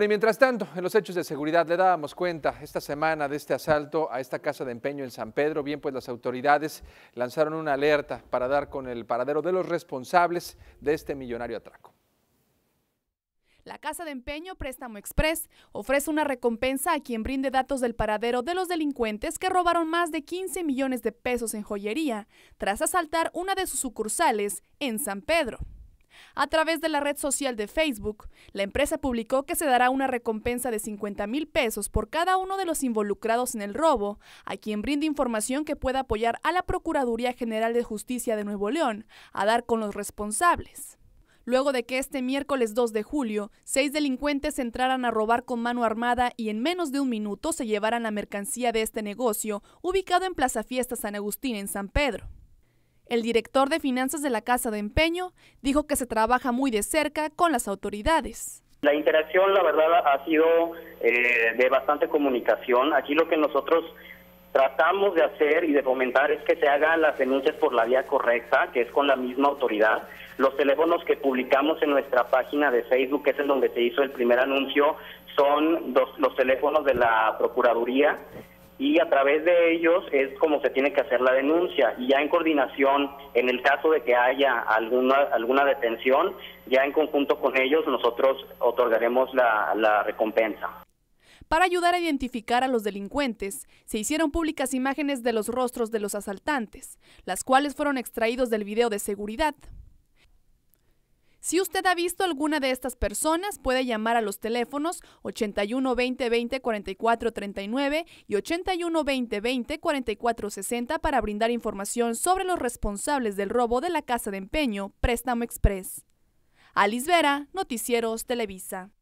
Y mientras tanto, en los hechos de seguridad le dábamos cuenta esta semana de este asalto a esta casa de empeño en San Pedro. Bien, pues las autoridades lanzaron una alerta para dar con el paradero de los responsables de este millonario atraco. La Casa de Empeño Préstamo Express ofrece una recompensa a quien brinde datos del paradero de los delincuentes que robaron más de 15 millones de pesos en joyería tras asaltar una de sus sucursales en San Pedro. A través de la red social de Facebook, la empresa publicó que se dará una recompensa de 50 mil pesos por cada uno de los involucrados en el robo, a quien brinde información que pueda apoyar a la Procuraduría General de Justicia de Nuevo León a dar con los responsables luego de que este miércoles 2 de julio, seis delincuentes entraran a robar con mano armada y en menos de un minuto se llevaran la mercancía de este negocio, ubicado en Plaza Fiesta San Agustín en San Pedro. El director de finanzas de la Casa de Empeño dijo que se trabaja muy de cerca con las autoridades. La interacción, la verdad, ha sido eh, de bastante comunicación. Aquí lo que nosotros tratamos de hacer y de fomentar es que se hagan las denuncias por la vía correcta, que es con la misma autoridad. Los teléfonos que publicamos en nuestra página de Facebook, que es en donde se hizo el primer anuncio, son los teléfonos de la Procuraduría, y a través de ellos es como se tiene que hacer la denuncia y ya en coordinación en el caso de que haya alguna alguna detención ya en conjunto con ellos nosotros otorgaremos la, la recompensa. Para ayudar a identificar a los delincuentes, se hicieron públicas imágenes de los rostros de los asaltantes, las cuales fueron extraídos del video de seguridad. Si usted ha visto alguna de estas personas, puede llamar a los teléfonos 81 20 20 44 39 y 81 20 20 44 60 para brindar información sobre los responsables del robo de la casa de empeño Préstamo Express. Alice Vera, Noticieros Televisa.